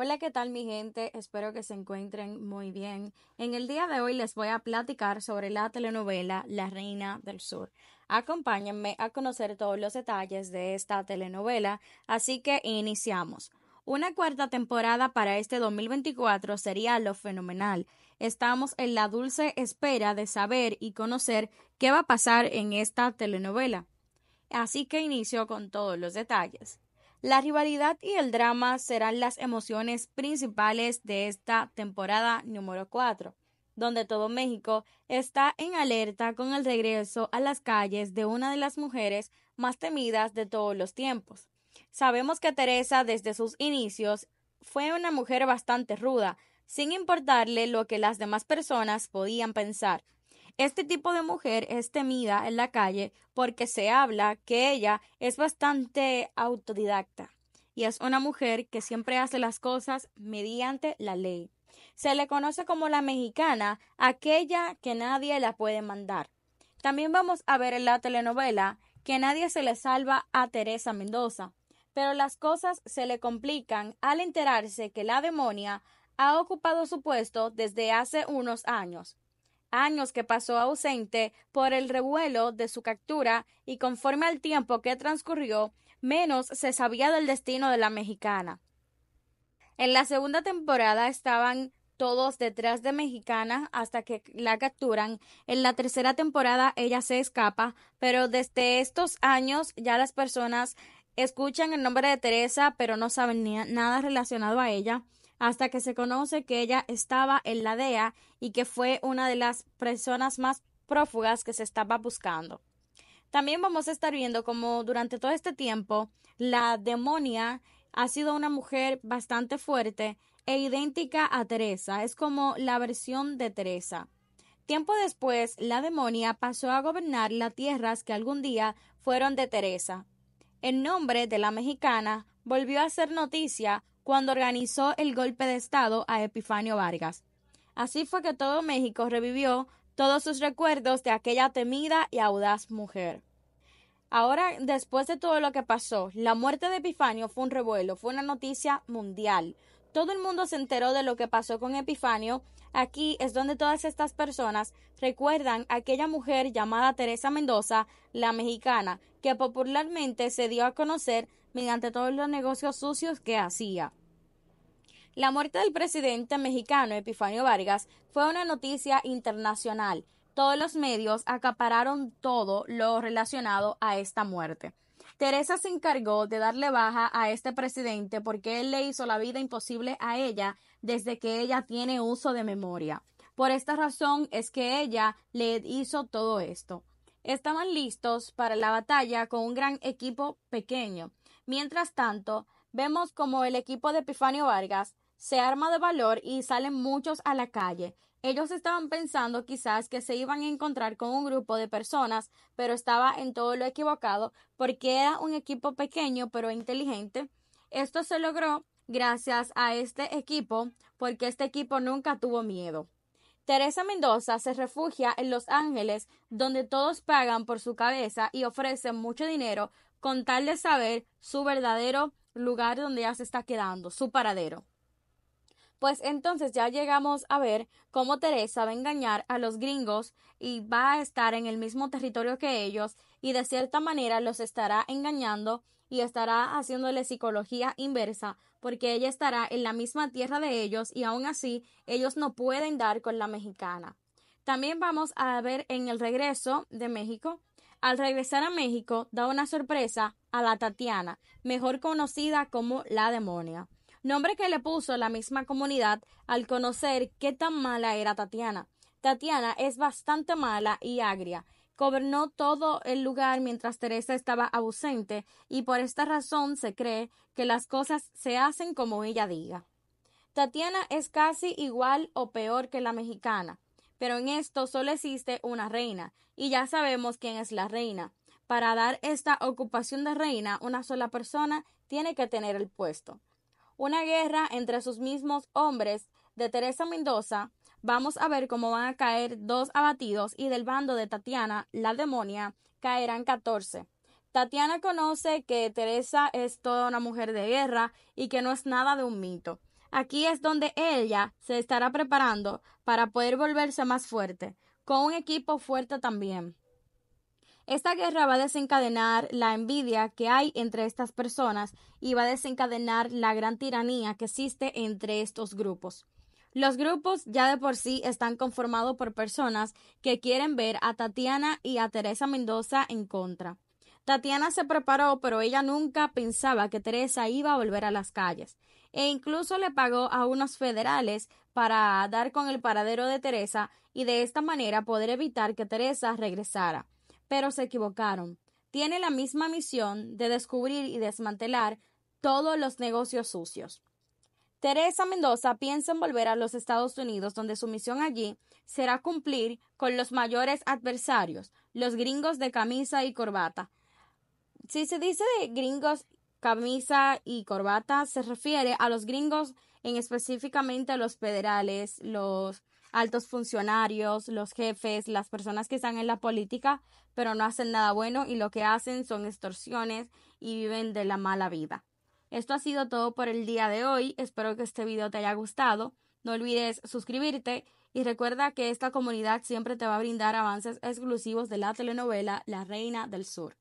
Hola, ¿qué tal mi gente? Espero que se encuentren muy bien. En el día de hoy les voy a platicar sobre la telenovela La Reina del Sur. Acompáñenme a conocer todos los detalles de esta telenovela, así que iniciamos. Una cuarta temporada para este 2024 sería lo fenomenal. Estamos en la dulce espera de saber y conocer qué va a pasar en esta telenovela. Así que inicio con todos los detalles. La rivalidad y el drama serán las emociones principales de esta temporada número 4, donde todo México está en alerta con el regreso a las calles de una de las mujeres más temidas de todos los tiempos. Sabemos que Teresa desde sus inicios fue una mujer bastante ruda, sin importarle lo que las demás personas podían pensar. Este tipo de mujer es temida en la calle porque se habla que ella es bastante autodidacta y es una mujer que siempre hace las cosas mediante la ley. Se le conoce como la mexicana, aquella que nadie la puede mandar. También vamos a ver en la telenovela que nadie se le salva a Teresa Mendoza, pero las cosas se le complican al enterarse que la demonia ha ocupado su puesto desde hace unos años años que pasó ausente por el revuelo de su captura y conforme al tiempo que transcurrió, menos se sabía del destino de la mexicana. En la segunda temporada estaban todos detrás de Mexicana hasta que la capturan. En la tercera temporada ella se escapa, pero desde estos años ya las personas Escuchan el nombre de Teresa, pero no saben nada relacionado a ella, hasta que se conoce que ella estaba en la DEA y que fue una de las personas más prófugas que se estaba buscando. También vamos a estar viendo cómo durante todo este tiempo la demonia ha sido una mujer bastante fuerte e idéntica a Teresa, es como la versión de Teresa. Tiempo después, la demonia pasó a gobernar las tierras que algún día fueron de Teresa, en nombre de la mexicana volvió a hacer noticia cuando organizó el golpe de Estado a Epifanio Vargas. Así fue que todo México revivió todos sus recuerdos de aquella temida y audaz mujer. Ahora, después de todo lo que pasó, la muerte de Epifanio fue un revuelo, fue una noticia mundial. Todo el mundo se enteró de lo que pasó con Epifanio. Aquí es donde todas estas personas recuerdan a aquella mujer llamada Teresa Mendoza, la mexicana, que popularmente se dio a conocer mediante todos los negocios sucios que hacía. La muerte del presidente mexicano Epifanio Vargas fue una noticia internacional. Todos los medios acapararon todo lo relacionado a esta muerte. Teresa se encargó de darle baja a este presidente porque él le hizo la vida imposible a ella desde que ella tiene uso de memoria. Por esta razón es que ella le hizo todo esto. Estaban listos para la batalla con un gran equipo pequeño. Mientras tanto, vemos como el equipo de Epifanio Vargas se arma de valor y salen muchos a la calle. Ellos estaban pensando quizás que se iban a encontrar con un grupo de personas, pero estaba en todo lo equivocado porque era un equipo pequeño pero inteligente. Esto se logró gracias a este equipo porque este equipo nunca tuvo miedo. Teresa Mendoza se refugia en Los Ángeles donde todos pagan por su cabeza y ofrecen mucho dinero con tal de saber su verdadero lugar donde ya se está quedando, su paradero pues entonces ya llegamos a ver cómo Teresa va a engañar a los gringos y va a estar en el mismo territorio que ellos y de cierta manera los estará engañando y estará haciéndole psicología inversa porque ella estará en la misma tierra de ellos y aún así ellos no pueden dar con la mexicana. También vamos a ver en el regreso de México. Al regresar a México da una sorpresa a la Tatiana, mejor conocida como la demonia nombre que le puso la misma comunidad al conocer qué tan mala era Tatiana. Tatiana es bastante mala y agria. Gobernó todo el lugar mientras Teresa estaba ausente y por esta razón se cree que las cosas se hacen como ella diga. Tatiana es casi igual o peor que la mexicana, pero en esto solo existe una reina y ya sabemos quién es la reina. Para dar esta ocupación de reina, una sola persona tiene que tener el puesto una guerra entre sus mismos hombres de Teresa Mendoza, vamos a ver cómo van a caer dos abatidos y del bando de Tatiana, la demonia, caerán 14. Tatiana conoce que Teresa es toda una mujer de guerra y que no es nada de un mito. Aquí es donde ella se estará preparando para poder volverse más fuerte, con un equipo fuerte también. Esta guerra va a desencadenar la envidia que hay entre estas personas y va a desencadenar la gran tiranía que existe entre estos grupos. Los grupos ya de por sí están conformados por personas que quieren ver a Tatiana y a Teresa Mendoza en contra. Tatiana se preparó, pero ella nunca pensaba que Teresa iba a volver a las calles, e incluso le pagó a unos federales para dar con el paradero de Teresa y de esta manera poder evitar que Teresa regresara pero se equivocaron. Tiene la misma misión de descubrir y desmantelar todos los negocios sucios. Teresa Mendoza piensa en volver a los Estados Unidos, donde su misión allí será cumplir con los mayores adversarios, los gringos de camisa y corbata. Si se dice de gringos, camisa y corbata, se refiere a los gringos en específicamente a los federales, los altos funcionarios, los jefes, las personas que están en la política, pero no hacen nada bueno y lo que hacen son extorsiones y viven de la mala vida. Esto ha sido todo por el día de hoy, espero que este video te haya gustado, no olvides suscribirte y recuerda que esta comunidad siempre te va a brindar avances exclusivos de la telenovela La Reina del Sur.